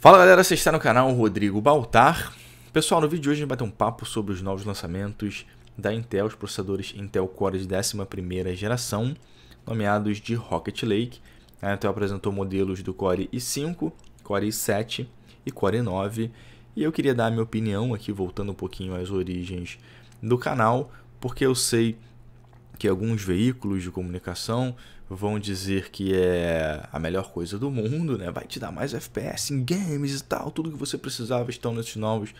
Fala galera, você está no canal Rodrigo Baltar. Pessoal, no vídeo de hoje a gente vai ter um papo sobre os novos lançamentos da Intel, os processadores Intel Core de 11ª geração, nomeados de Rocket Lake. A Intel apresentou modelos do Core i5, Core i7 e Core i9. E eu queria dar a minha opinião aqui, voltando um pouquinho às origens do canal, porque eu sei que alguns veículos de comunicação vão dizer que é a melhor coisa do mundo, né? Vai te dar mais FPS em games e tal, tudo que você precisava estão nesses novos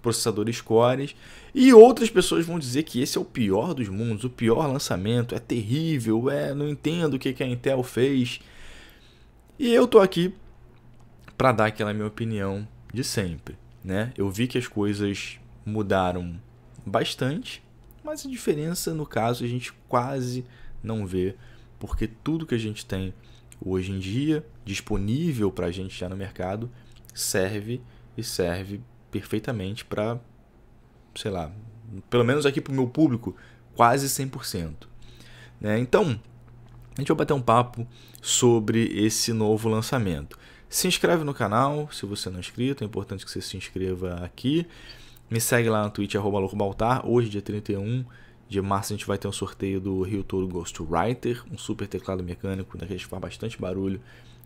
processadores cores. E outras pessoas vão dizer que esse é o pior dos mundos, o pior lançamento, é terrível, é, não entendo o que, a Intel fez. E eu tô aqui para dar aquela minha opinião de sempre, né? Eu vi que as coisas mudaram bastante, mas a diferença no caso a gente quase não vê porque tudo que a gente tem hoje em dia disponível para a gente já no mercado serve e serve perfeitamente para, sei lá, pelo menos aqui para o meu público, quase 100%. Né? Então, a gente vai bater um papo sobre esse novo lançamento. Se inscreve no canal, se você não é inscrito, é importante que você se inscreva aqui. Me segue lá no Twitch, arroba Hoje, dia 31 de março a gente vai ter um sorteio do Rio Toro Ghostwriter, um super teclado mecânico, né, que faz bastante barulho,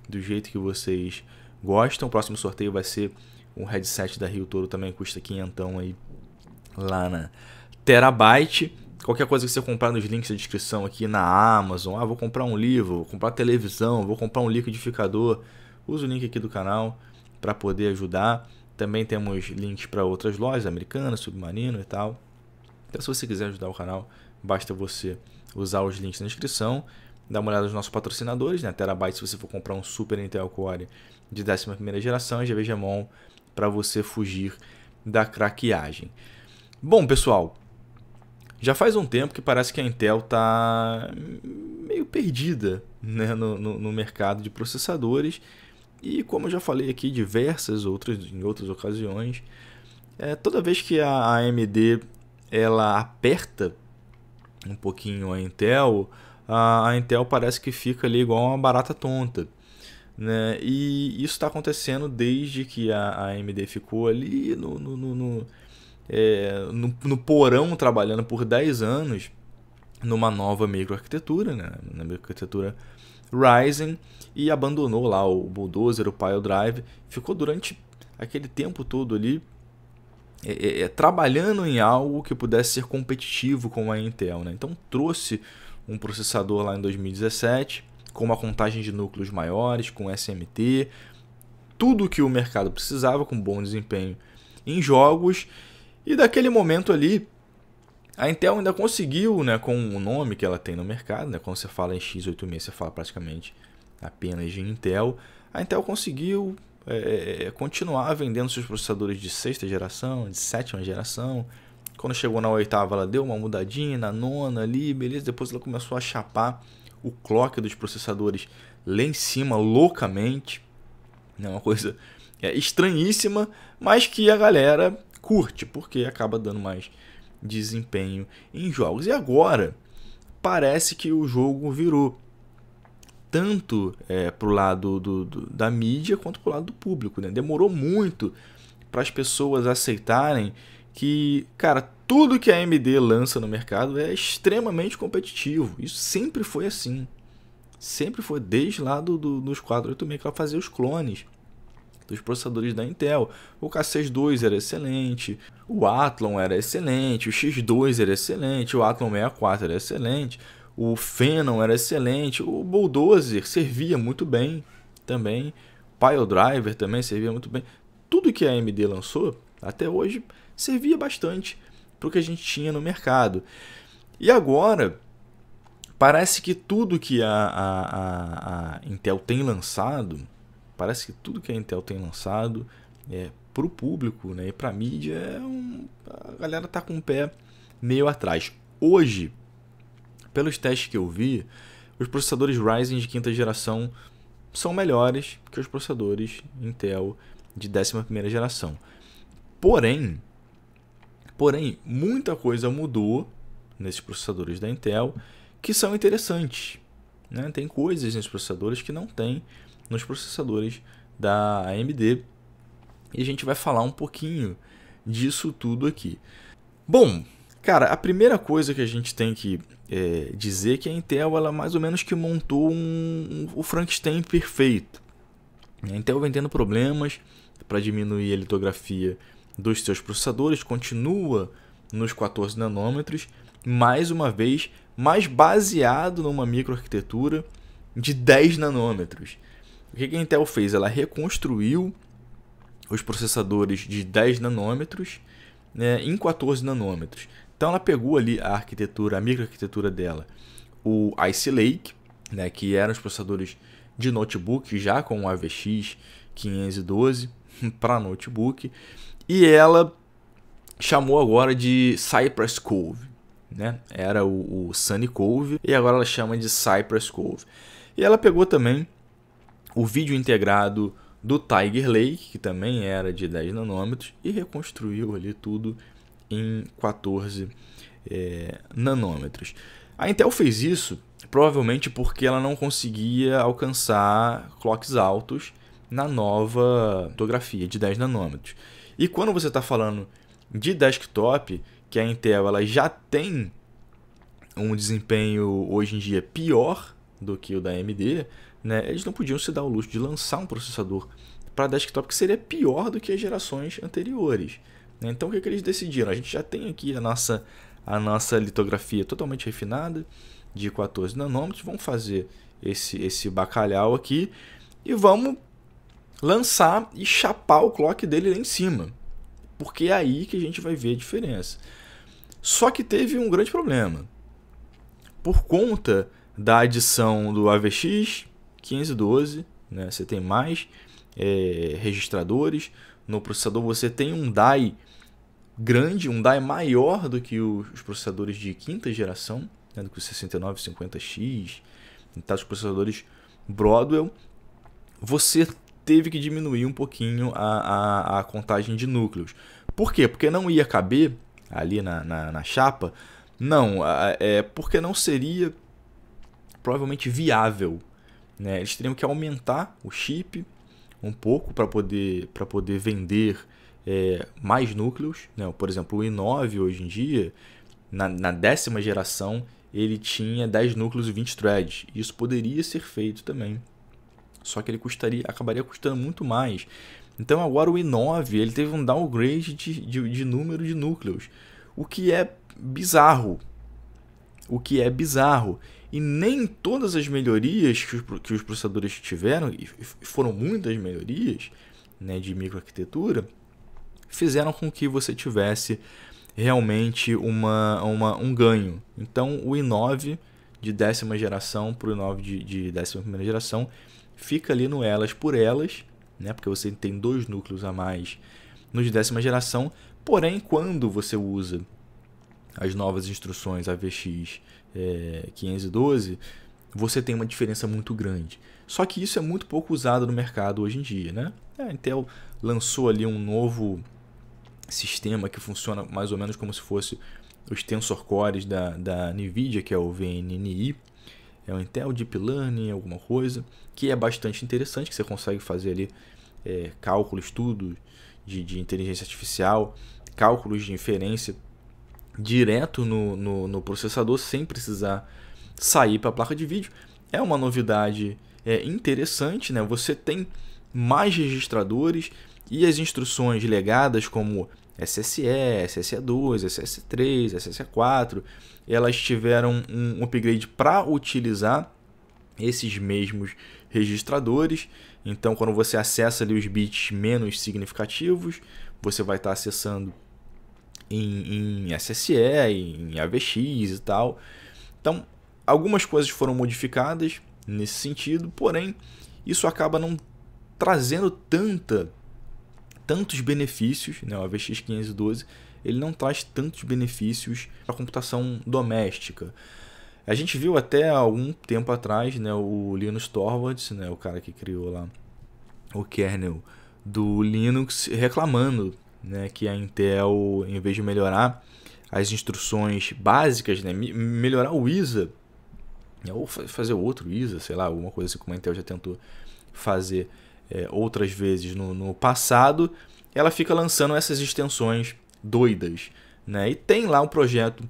do jeito que vocês gostam. O próximo sorteio vai ser um headset da Rio Toro também, custa quinhentão aí, lá na Terabyte. Qualquer coisa que você comprar nos links da descrição aqui na Amazon, ah, vou comprar um livro, vou comprar televisão, vou comprar um liquidificador, usa o link aqui do canal para poder ajudar. Também temos links para outras lojas americanas, submarino e tal. Então, se você quiser ajudar o canal, basta você usar os links na descrição, dar uma olhada nos nossos patrocinadores, né? Terabyte, se você for comprar um Super Intel Core de 11 geração, e GVGemon para você fugir da craqueagem. Bom, pessoal, já faz um tempo que parece que a Intel está meio perdida né, no, no, no, mercado de processadores. E como eu já falei aqui diversas outras, em outras ocasiões, é, toda vez que a AMD ela aperta um pouquinho a Intel, a, Intel parece que fica ali igual uma barata tonta. Né? E isso está acontecendo desde que a, a AMD ficou ali no, no, no, no, é, no, no porão trabalhando por 10 anos numa nova microarquitetura, né? na microarquitetura Ryzen, e abandonou lá o Bulldozer, o Pile Drive, ficou durante aquele tempo todo ali é, é, é, trabalhando em algo que pudesse ser competitivo com a Intel. Né? Então trouxe um processador lá em 2017 com uma contagem de núcleos maiores, com SMT, tudo que o mercado precisava com bom desempenho em jogos. E daquele momento ali, a Intel ainda conseguiu, né, com o nome que ela tem no mercado, né, quando você fala em x86, você fala praticamente apenas de Intel. A Intel conseguiu é, é, é, continuar vendendo seus processadores de sexta geração, de sétima geração. Quando chegou na oitava, ela deu uma mudadinha, na nona ali, beleza. Depois ela começou a chapar o clock dos processadores lá em cima loucamente. É uma coisa é, estranhíssima, mas que a galera curte, porque acaba dando mais desempenho em jogos. E agora, parece que o jogo virou tanto é, para o lado do, do, da mídia quanto para o lado do público. Né? Demorou muito para as pessoas aceitarem que, cara, tudo que a AMD lança no mercado é extremamente competitivo. Isso sempre foi assim. Sempre foi desde lá do, do, dos 486 que ela fazia os clones dos processadores da Intel. O K6-2 era excelente, o Athlon era excelente, o X2 era excelente, o Athlon 64 era excelente o Phenom era excelente, o Bulldozer servia muito bem também, Pile Driver também servia muito bem. Tudo que a AMD lançou até hoje servia bastante para o que a gente tinha no mercado. E agora parece que tudo que a, a, a, Intel tem lançado, parece que tudo que a Intel tem lançado é para o público né, e para a mídia, é um, a galera está com o pé meio atrás. Hoje, pelos testes que eu vi, os processadores Ryzen de quinta geração são melhores que os processadores Intel de 11 primeira geração. Porém, porém, muita coisa mudou nesses processadores da Intel que são interessantes. Né? Tem coisas nos processadores que não tem nos processadores da AMD. E a gente vai falar um pouquinho disso tudo aqui. Bom, cara, a primeira coisa que a gente tem que é, dizer que a Intel ela mais ou menos que montou um, um, o Frankenstein perfeito. A Intel vem tendo problemas para diminuir a litografia dos seus processadores, continua nos 14 nanômetros, mais uma vez, mais baseado numa microarquitetura de 10 nanômetros. O que a Intel fez? Ela reconstruiu os processadores de 10 nanômetros né, em 14 nanômetros. Então ela pegou ali a arquitetura, a microarquitetura dela, o Ice Lake, né, que eram os processadores de notebook já com o AVX 512 para notebook, e ela chamou agora de Cypress Cove, né? Era o, o Sunny Cove e agora ela chama de Cypress Cove. E ela pegou também o vídeo integrado do Tiger Lake, que também era de 10 nanômetros, e reconstruiu ali tudo em 14 é, nanômetros. A Intel fez isso provavelmente porque ela não conseguia alcançar clocks altos na nova fotografia de 10 nanômetros. E quando você está falando de desktop, que a Intel ela já tem um desempenho hoje em dia pior do que o da AMD, né, eles não podiam se dar o luxo de lançar um processador para desktop que seria pior do que as gerações anteriores. Né? Então o que, é que eles decidiram? A gente já tem aqui a nossa, a nossa litografia totalmente refinada de 14 nanômetros. Vamos fazer esse, esse bacalhau aqui e vamos lançar e chapar o clock dele lá em cima. Porque é aí que a gente vai ver a diferença. Só que teve um grande problema. Por conta da adição do AVX 1512, né, você tem mais é, registradores. No processador você tem um DAI grande, um DAI maior do que os processadores de quinta geração, né, do que o 6950X, tá, os processadores Broadwell, você teve que diminuir um pouquinho a, a, a, contagem de núcleos. Por quê? Porque não ia caber ali na, na, na chapa? Não, é porque não seria provavelmente viável. Né? Eles teriam que aumentar o chip um pouco para poder, poder vender é, mais núcleos. Né? Por exemplo, o i9 hoje em dia, na, na décima geração, ele tinha 10 núcleos e 20 threads. Isso poderia ser feito também. Só que ele custaria, acabaria custando muito mais. Então agora o i9 ele teve um downgrade de, de, de número de núcleos. O que é bizarro. O que é bizarro. E nem todas as melhorias que os, que os processadores tiveram, e foram muitas melhorias né, de microarquitetura, fizeram com que você tivesse realmente uma, uma um ganho. Então, o i9 de décima geração para o i9 de, de décima primeira geração fica ali no elas por elas, né? porque você tem dois núcleos a mais no de décima geração. Porém, quando você usa as novas instruções AVX é, 512, você tem uma diferença muito grande. Só que isso é muito pouco usado no mercado hoje em dia, né? É, a Intel lançou ali um novo sistema que funciona mais ou menos como se fosse os tensor cores da, da NVIDIA, que é o VNNI, é o Intel Deep Learning, alguma coisa, que é bastante interessante, que você consegue fazer ali é, cálculos, estudo de, de, inteligência artificial, cálculos de inferência direto no, no, no processador, sem precisar sair para a placa de vídeo. É uma novidade é, interessante, né? Você tem mais registradores, e as instruções legadas como SSE, SSE2, SSE3, SSE4, elas tiveram um upgrade para utilizar esses mesmos registradores. Então, quando você acessa ali os bits menos significativos, você vai estar tá acessando em, em SSE, em AVX e tal. Então, algumas coisas foram modificadas nesse sentido, porém, isso acaba não trazendo tanta tantos benefícios, né? o AVX 512, ele não traz tantos benefícios para a computação doméstica. A gente viu até algum tempo atrás né, o Linus Torvalds, né, o cara que criou lá o kernel do Linux, reclamando né, que a Intel, em vez de melhorar as instruções básicas, né, melhorar o ISA, né, ou fazer outro ISA, sei lá, alguma coisa assim como a Intel já tentou fazer é, outras vezes no, no passado, ela fica lançando essas extensões doidas. Né? E tem lá um projeto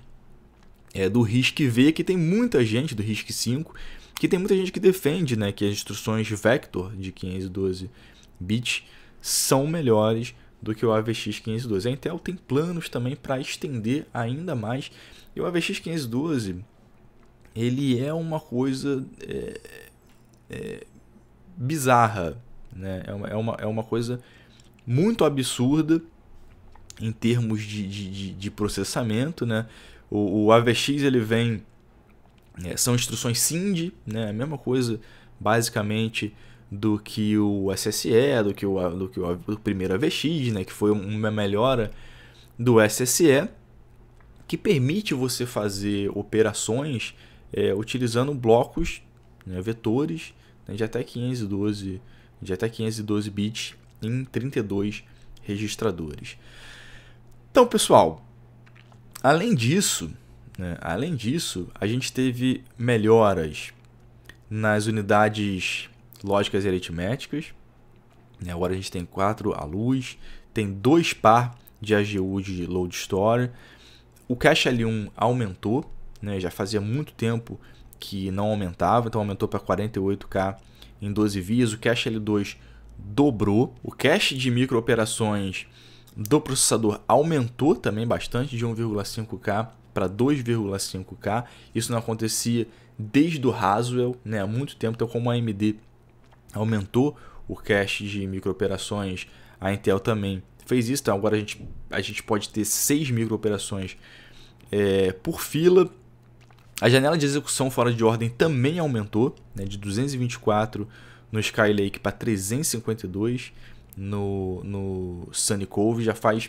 é, do RISC V, que tem muita gente do RISC 5, que tem muita gente que defende né, que as instruções vector de 512 bits são melhores do que o AVX 512. A Intel tem planos também para estender ainda mais. E o AVX 512 ele é uma coisa é, é, bizarra, né? É, uma, é, uma, é uma coisa muito absurda em termos de, de, de processamento. Né? O, o, AVX ele vem. É, são instruções SIND, né? a mesma coisa basicamente do que o SSE, do que o, do que o, do primeiro AVX, né? que foi uma melhora do SSE, que permite você fazer operações é, utilizando blocos, né, vetores né, de até 512 de até 512 bits em 32 registradores. Então, pessoal, além disso, né, além disso, a gente teve melhoras nas unidades lógicas e aritméticas. Né, agora a gente tem 4 ALUs, luz, tem dois par de AGU de load store. O cache L1 aumentou, né, já fazia muito tempo que não aumentava, então aumentou para 48K em 12 vias, o cache L2 dobrou, o cache de microoperações do processador aumentou também bastante de 1,5K para 2,5K. Isso não acontecia desde o Haswell, né, há muito tempo, então como a AMD aumentou o cache de microoperações, a Intel também fez isso, então agora a gente, a gente pode ter 6 microoperações é, por fila, a janela de execução fora de ordem também aumentou, né, de 224 no Skylake para 352 no, no Sunny Cove. Já faz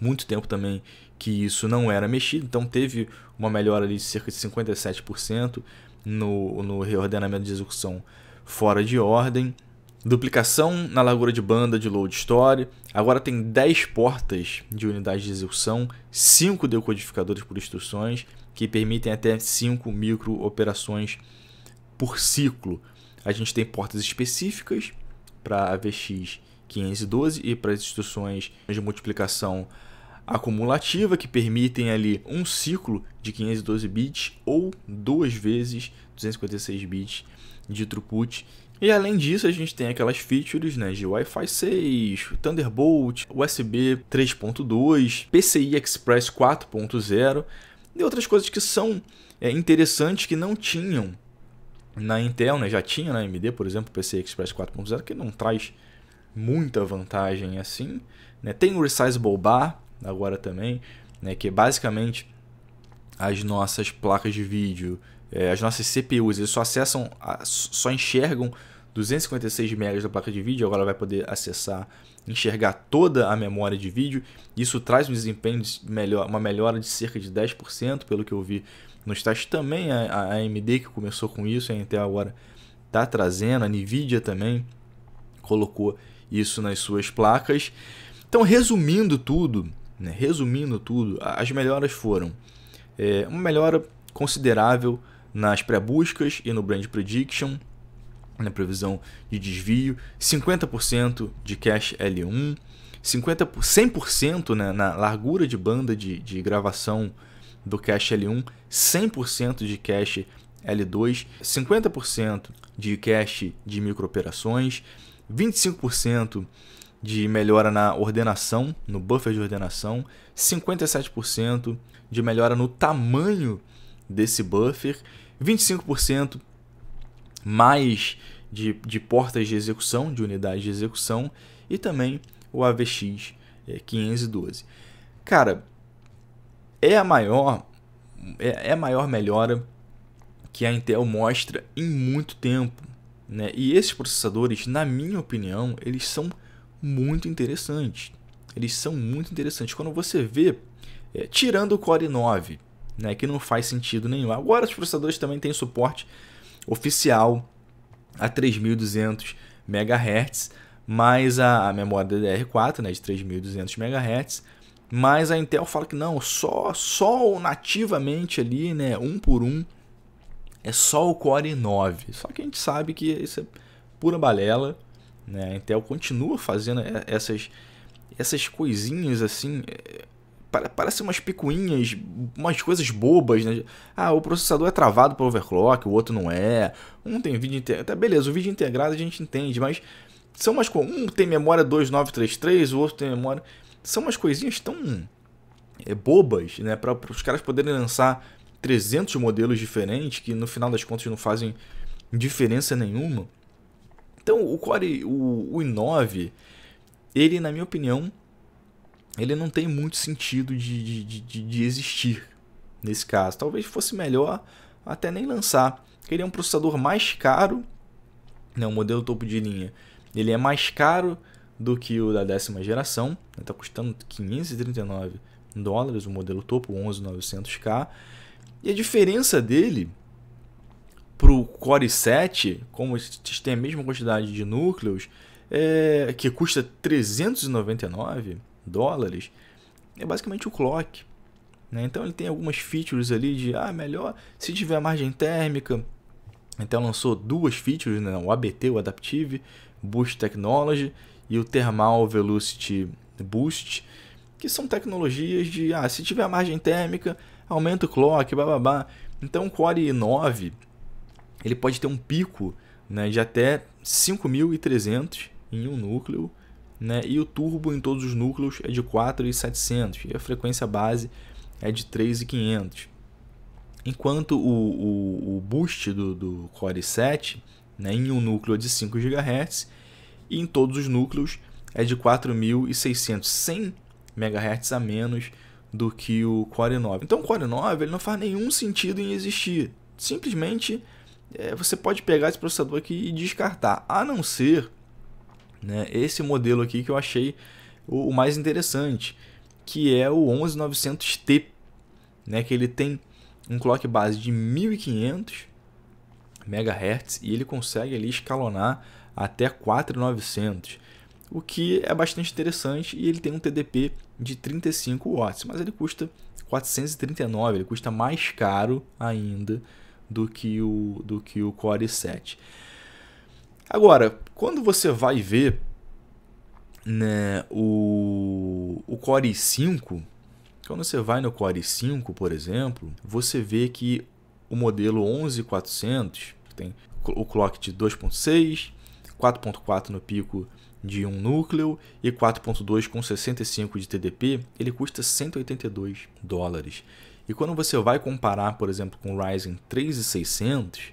muito tempo também que isso não era mexido, então teve uma melhora ali de cerca de 57% no, no reordenamento de execução fora de ordem. Duplicação na largura de banda de load store. Agora tem 10 portas de unidade de execução, 5 decodificadores por instruções que permitem até 5 micro operações por ciclo. A gente tem portas específicas para a VX 512 e para as instruções de multiplicação acumulativa que permitem ali um ciclo de 512 bits ou duas vezes 256 bits de throughput. E além disso, a gente tem aquelas features né, de Wi-Fi 6, Thunderbolt, USB 3.2, PCI Express 4.0, e outras coisas que são é, interessantes que não tinham na Intel, né? já tinha na AMD, por exemplo, o Express 4.0, que não traz muita vantagem assim. Né? Tem o Resizable Bar agora também, né? que é basicamente as nossas placas de vídeo, é, as nossas CPUs, eles só acessam, a, só enxergam 256 MB da placa de vídeo, agora vai poder acessar, enxergar toda a memória de vídeo. Isso traz um desempenho melhor, uma melhora de cerca de 10%, pelo que eu vi nos testes. Também a, AMD que começou com isso, até agora está trazendo, a Nvidia também colocou isso nas suas placas. Então, resumindo tudo, né, resumindo tudo, as melhoras foram é, uma melhora considerável nas pré-buscas e no Brand Prediction, na previsão de desvio, 50% de cache L1, 50, 100% né, na largura de banda de, de gravação do cache L1, 100% de cache L2, 50% de cache de microoperações, 25% de melhora na ordenação, no buffer de ordenação, 57% de melhora no tamanho desse buffer, 25% mais de, de portas de execução, de unidades de execução, e também o AVX 512. É, Cara, é a maior, é, é, a maior melhora que a Intel mostra em muito tempo. Né? E esses processadores, na minha opinião, eles são muito interessantes. Eles são muito interessantes. Quando você vê, é, tirando o Core 9, né, que não faz sentido nenhum. Agora os processadores também têm suporte oficial a 3200 MHz, mais a, a memória DDR4, né, de 3200 MHz, mas a Intel fala que não, só só nativamente ali, né, um por um, é só o Core 9. Só que a gente sabe que isso é pura balela, né? A Intel continua fazendo essas essas coisinhas assim, é, parece umas picuinhas, umas coisas bobas, né? Ah, o processador é travado para overclock, o outro não é. Um tem vídeo integrado, tá, beleza, o vídeo integrado a gente entende, mas são umas co... um tem memória 2933, o outro tem memória são umas coisinhas tão é, bobas, né, para os caras poderem lançar 300 modelos diferentes que no final das contas não fazem diferença nenhuma. Então, o Core o, o i9, ele na minha opinião ele não tem muito sentido de, de, de, de existir nesse caso. Talvez fosse melhor até nem lançar. Ele é um processador mais caro, né, o modelo topo de linha. Ele é mais caro do que o da décima geração, está né, custando 539 dólares o modelo topo, 11900K. E a diferença dele para o Core 7, como tem a mesma quantidade de núcleos, é, que custa 399, dólares, é basicamente o clock. Né? Então ele tem algumas features ali de, ah, melhor se tiver margem térmica. Então lançou duas features, né? o ABT, o Adaptive Boost Technology e o Thermal Velocity Boost, que são tecnologias de, ah, se tiver margem térmica, aumenta o clock, babá, Então o Core 9, ele pode ter um pico né, de até 5.300 em um núcleo, né? E o turbo em todos os núcleos é de 4,700 e a frequência base é de 3,500. Enquanto o, o, o boost do, do, Core 7 né, em um núcleo é de 5 GHz e em todos os núcleos é de 4.600, 100 MHz a menos do que o Core 9. Então o Core 9 ele não faz nenhum sentido em existir. Simplesmente é, você pode pegar esse processador aqui e descartar, a não ser né? Esse modelo aqui que eu achei o, mais interessante, que é o 11900T, né? que ele tem um clock base de 1500 MHz e ele consegue ali escalonar até 4900 o que é bastante interessante e ele tem um TDP de 35 watts, mas ele custa 439, ele custa mais caro ainda do que o do que o Core 7. Agora, quando você vai ver né, o, o Core i5, quando você vai no Core i5, por exemplo, você vê que o modelo 11400 tem o clock de 2.6, 4.4 no pico de um núcleo e 4.2 com 65 de TDP, ele custa 182 dólares. E quando você vai comparar, por exemplo, com o Ryzen 3600,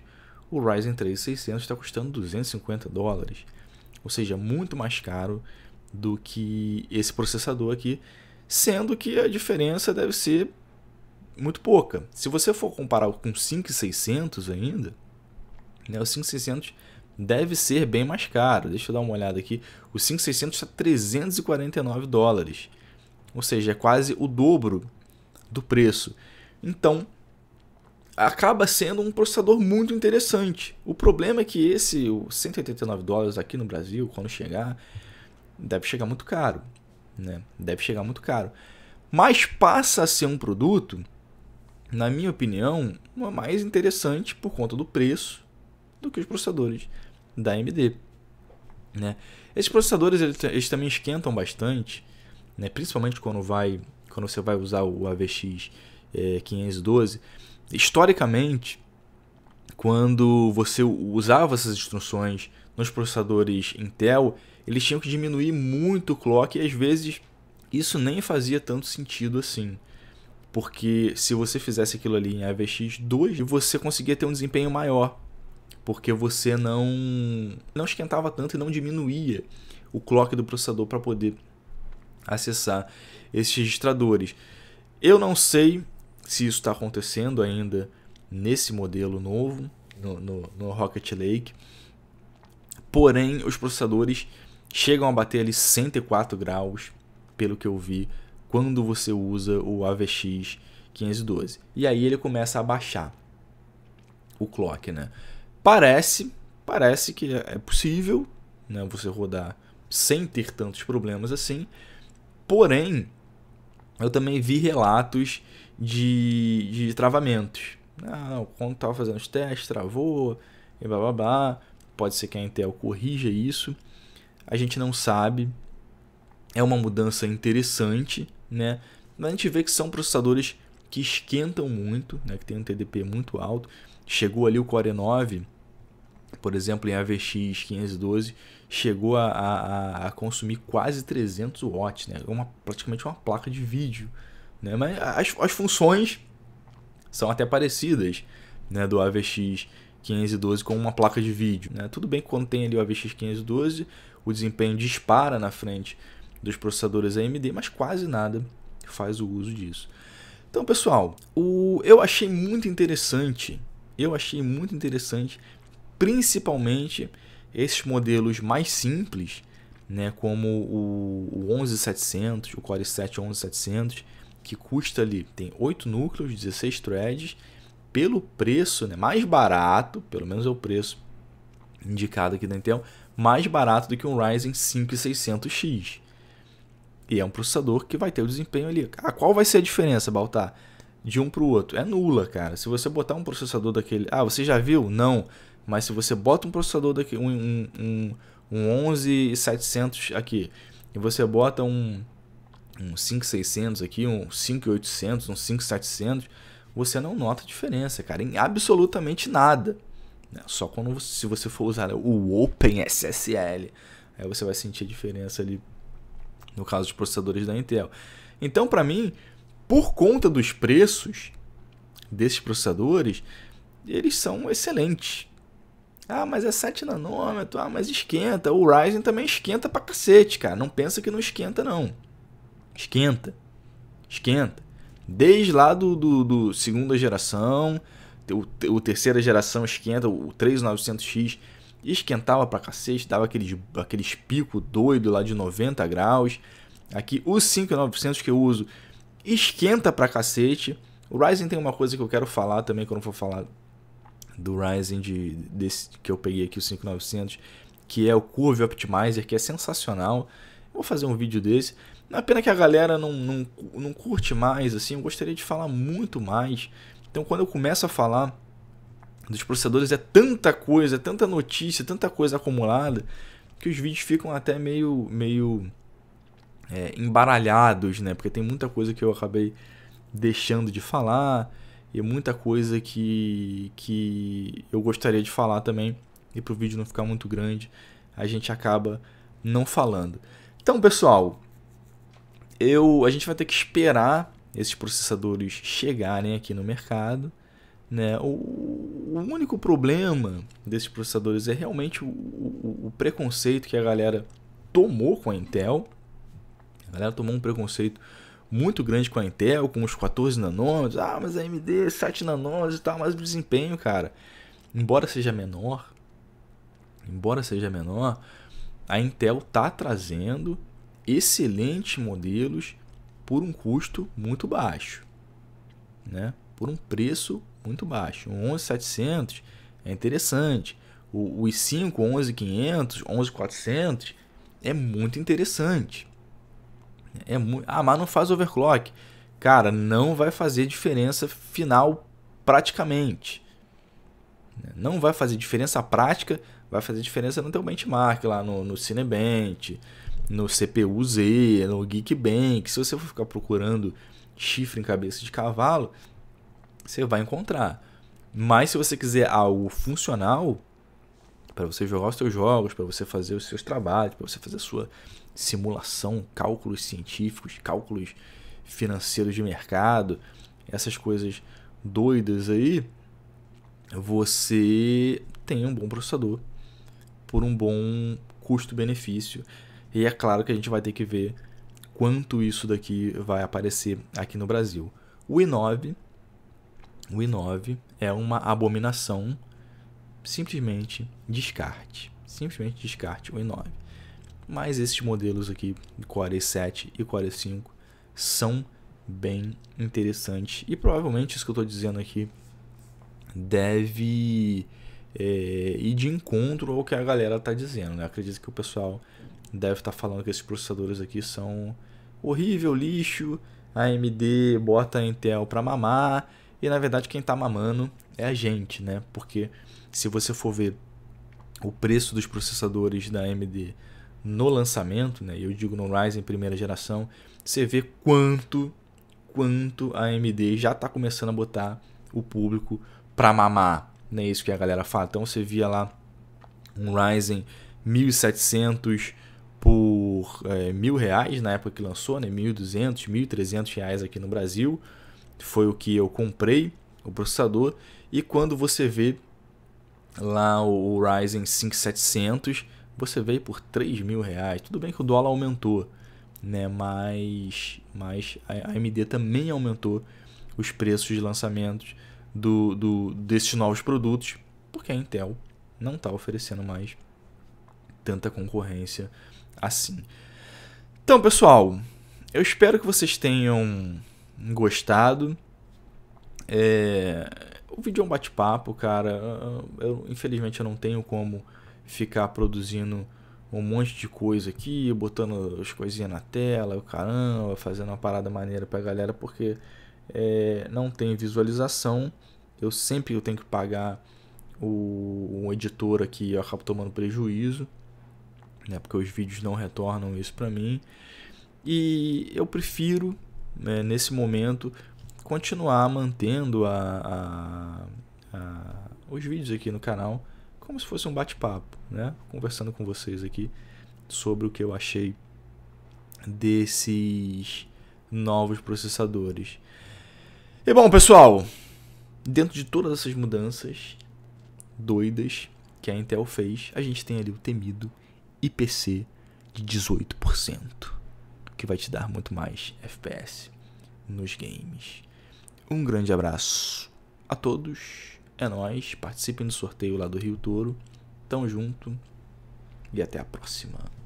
o Ryzen 3 600 está custando 250 dólares, ou seja, muito mais caro do que esse processador aqui, sendo que a diferença deve ser muito pouca. Se você for comparar com o 5600 ainda, né, o 5600 deve ser bem mais caro. Deixa eu dar uma olhada aqui. O 5600 está 349 dólares, ou seja, é quase o dobro do preço. Então, acaba sendo um processador muito interessante. O problema é que esse, o 189 dólares aqui no Brasil, quando chegar, deve chegar muito caro, né? Deve chegar muito caro. Mas passa a ser um produto, na minha opinião, mais interessante por conta do preço do que os processadores da AMD, né? Esses processadores eles, eles também esquentam bastante, né? Principalmente quando vai, quando você vai usar o AVX é, 512 historicamente, quando você usava essas instruções nos processadores Intel, eles tinham que diminuir muito o clock e às vezes isso nem fazia tanto sentido assim. Porque se você fizesse aquilo ali em AVX 2, você conseguia ter um desempenho maior. Porque você não, não esquentava tanto e não diminuía o clock do processador para poder acessar esses registradores. Eu não sei se isso está acontecendo ainda nesse modelo novo, no, no, no Rocket Lake. Porém, os processadores chegam a bater ali 104 graus, pelo que eu vi, quando você usa o AVX 512. E aí ele começa a baixar o clock, né? Parece, parece que é possível, né, você rodar sem ter tantos problemas assim. Porém, eu também vi relatos de, de travamentos. Ah, não, quando estava fazendo os testes, travou, e blá blá blá. Pode ser que a Intel corrija isso. A gente não sabe. É uma mudança interessante, né? Mas a gente vê que são processadores que esquentam muito, né? Que tem um TDP muito alto. Chegou ali o Core 9, por exemplo, em AVX 512, chegou a, a, a consumir quase 300 watts, né? É uma, praticamente uma placa de vídeo. Né? Mas as, as funções são até parecidas né, do AVX 512 com uma placa de vídeo. Né? Tudo bem que quando tem ali o AVX 512, o desempenho dispara na frente dos processadores AMD, mas quase nada faz o uso disso. Então, pessoal, o... eu achei muito interessante, eu achei muito interessante, principalmente esses modelos mais simples, né, como o, o 11700, o Core 7 11700, que custa ali, tem 8 núcleos, 16 threads, pelo preço né, mais barato, pelo menos é o preço indicado aqui da Intel, mais barato do que um Ryzen 5600X. E é um processador que vai ter o desempenho ali. Ah, qual vai ser a diferença, Baltar, de um para o outro? É nula, cara. Se você botar um processador daquele... Ah, você já viu? Não. Mas se você bota um processador daquele... Um, um, um, um 11700 aqui e você bota um um 5600 aqui, um 5800, um 5700, você não nota diferença, cara, em absolutamente nada. Né? Só quando você, se você for usar né, o OpenSSL, aí você vai sentir a diferença ali no caso de processadores da Intel. Então, para mim, por conta dos preços desses processadores, eles são excelentes. Ah, mas é 7 nanômetro, ah, mas esquenta. O Ryzen também esquenta pra cacete, cara. Não pensa que não esquenta, não. Esquenta. Esquenta. Desde lá do, do, do segunda geração, o, o, terceira geração esquenta, o 3900X esquentava pra cacete, dava aqueles, aqueles picos doido lá de 90 graus. Aqui o 5900 que eu uso esquenta pra cacete. O Ryzen tem uma coisa que eu quero falar também quando for falar do Ryzen de, desse, que eu peguei aqui, o 5900, que é o Curve Optimizer, que é sensacional. vou fazer um vídeo desse. Não pena que a galera não, não, não curte mais, assim, eu gostaria de falar muito mais. Então quando eu começo a falar dos processadores é tanta coisa, é tanta notícia, tanta coisa acumulada, que os vídeos ficam até meio, meio é, embaralhados, né? Porque tem muita coisa que eu acabei deixando de falar e muita coisa que, que eu gostaria de falar também. E para o vídeo não ficar muito grande, a gente acaba não falando. Então, pessoal, eu, a gente vai ter que esperar esses processadores chegarem aqui no mercado. Né? O, o único problema desses processadores é realmente o, o, o preconceito que a galera tomou com a Intel. A galera tomou um preconceito muito grande com a Intel, com os 14 nanômetros. Ah, mas a AMD 7 é nanômetros e tal, mas o desempenho, cara, embora seja menor, embora seja menor, a Intel tá trazendo excelentes modelos por um custo muito baixo, né? por um preço muito baixo. Um 11700 é interessante, o, o i5 11500, 11400 é muito interessante. É muito... Ah, mas não faz overclock. Cara, não vai fazer diferença final praticamente. Não vai fazer diferença prática, vai fazer diferença no teu benchmark lá no, no Cinebench, no CPU Z, no Geekbank, se você for ficar procurando chifre em cabeça de cavalo, você vai encontrar. Mas se você quiser algo funcional, para você jogar os seus jogos, para você fazer os seus trabalhos, para você fazer a sua simulação, cálculos científicos, cálculos financeiros de mercado, essas coisas doidas aí, você tem um bom processador por um bom custo-benefício. E é claro que a gente vai ter que ver quanto isso daqui vai aparecer aqui no Brasil. O i9, o i9 é uma abominação, simplesmente descarte, simplesmente descarte o i9. Mas esses modelos aqui, Core i7 e Core i5, são bem interessantes e provavelmente isso que eu estou dizendo aqui deve é, ir de encontro ao que a galera está dizendo. Né? Acredito que o pessoal deve estar tá falando que esses processadores aqui são horrível, lixo, AMD bota a Intel para mamar, e na verdade quem está mamando é a gente, né? Porque se você for ver o preço dos processadores da AMD no lançamento, né? Eu digo no Ryzen primeira geração, você vê quanto quanto a AMD já está começando a botar o público para mamar, né? Isso que a galera fala. Então você via lá um Ryzen 1700 por é, mil reais na época que lançou, né? 1.200, 1.300 reais aqui no Brasil. Foi o que eu comprei, o processador. E quando você vê lá o Ryzen 5700, você vê por 3 mil reais. Tudo bem que o dólar aumentou, né? Mas, mas a AMD também aumentou os preços de lançamentos do, do, desses novos produtos, porque a Intel não está oferecendo mais tanta concorrência assim. Então, pessoal, eu espero que vocês tenham gostado. É... O vídeo é um bate-papo, cara. Eu, infelizmente eu não tenho como ficar produzindo um monte de coisa aqui, botando as coisinhas na tela, o caramba, fazendo uma parada maneira pra galera, porque é, não tem visualização. Eu sempre eu tenho que pagar o, o editor aqui, eu acabo tomando prejuízo né? Porque os vídeos não retornam isso para mim. E eu prefiro, né, nesse momento, continuar mantendo a, a, a, os vídeos aqui no canal como se fosse um bate-papo, né? Conversando com vocês aqui sobre o que eu achei desses novos processadores. E bom, pessoal, dentro de todas essas mudanças doidas que a Intel fez, a gente tem ali o temido IPC de 18%, que vai te dar muito mais FPS nos games. Um grande abraço a todos, é nós, participem do sorteio lá do Rio Toro. Tamo junto e até a próxima.